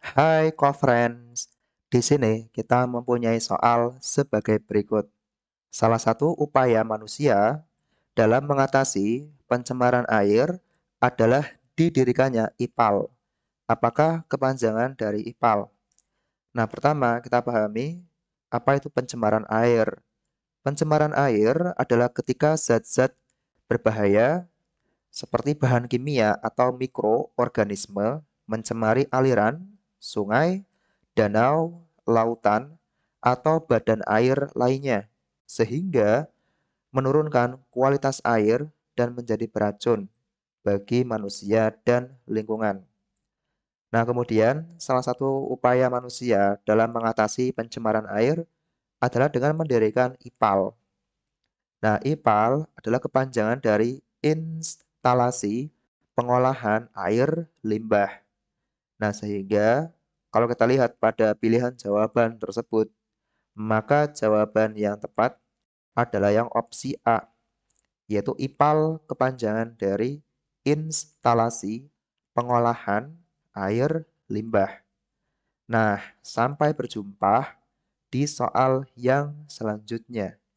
Hai co-friends, di sini kita mempunyai soal sebagai berikut. Salah satu upaya manusia dalam mengatasi pencemaran air adalah didirikannya IPAL. Apakah kepanjangan dari IPAL? Nah, pertama kita pahami apa itu pencemaran air. Pencemaran air adalah ketika zat-zat berbahaya seperti bahan kimia atau mikroorganisme mencemari aliran sungai, danau, lautan, atau badan air lainnya, sehingga menurunkan kualitas air dan menjadi beracun bagi manusia dan lingkungan. Nah, kemudian salah satu upaya manusia dalam mengatasi pencemaran air adalah dengan mendirikan IPAL. Nah, IPAL adalah kepanjangan dari instalasi pengolahan air limbah. Nah, sehingga kalau kita lihat pada pilihan jawaban tersebut, maka jawaban yang tepat adalah yang opsi A, yaitu IPAL kepanjangan dari instalasi pengolahan air limbah. Nah, sampai berjumpa di soal yang selanjutnya.